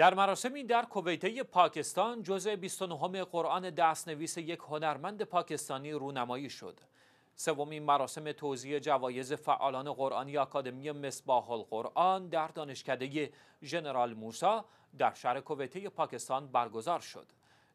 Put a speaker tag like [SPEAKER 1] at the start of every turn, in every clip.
[SPEAKER 1] در مراسمی در کویته پاکستان جزء 29 قرآن دستنویس یک هنرمند پاکستانی رونمایی شد. سومین مراسم توزیع جوایز فعالان قرآنی آکادمی مصباح القرآن در دانشکده ژنرال موسا در شهر کویته پاکستان برگزار شد.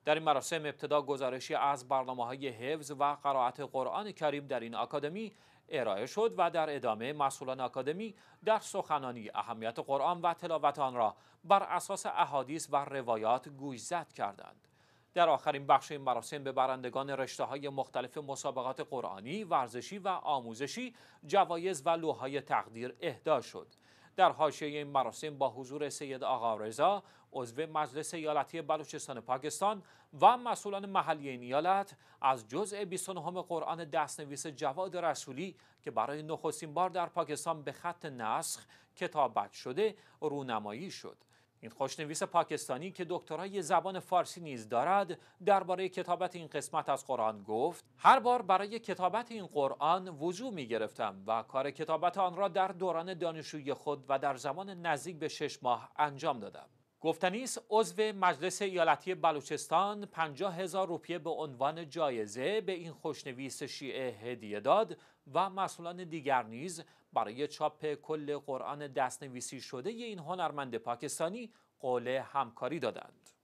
[SPEAKER 1] در این مراسم ابتدا گزارشی از برنامه های حفظ و قرائت قرآن کریم در این آکادمی ارائه شد و در ادامه مسئولان آکادمی در سخنانی اهمیت قرآن و تلاوت آن را بر اساس احادیث و روایات گویزد کردند. در آخرین بخش این مراسم به برندگان رشته های مختلف مسابقات قرآنی، ورزشی و آموزشی جوایز و لوهای تقدیر اهدا شد. در حاشیه این مراسم با حضور سید آقا رضا عضو مجلس ایالتی بلوچستان پاکستان و مسئولان محلی این ایالت از جزء 29 قرآن دستنویس جواد رسولی که برای نخستین بار در پاکستان به خط نسخ کتابت شده رونمایی شد این خوشنویس پاکستانی که دکترای زبان فارسی نیز دارد درباره کتابت این قسمت از قرآن گفت هر بار برای کتابت این قرآن وضوع می گرفتم و کار کتابت آن را در دوران دانشجویی خود و در زمان نزدیک به شش ماه انجام دادم گفتنی عضو مجلس ایالتی بلوچستان 50 هزار روپیه به عنوان جایزه به این خوشنویس شیعه هدیه داد و مسئولان دیگر نیز برای چاپ کل قرآن دستنویسی شده ی این هنرمند پاکستانی قول همکاری دادند.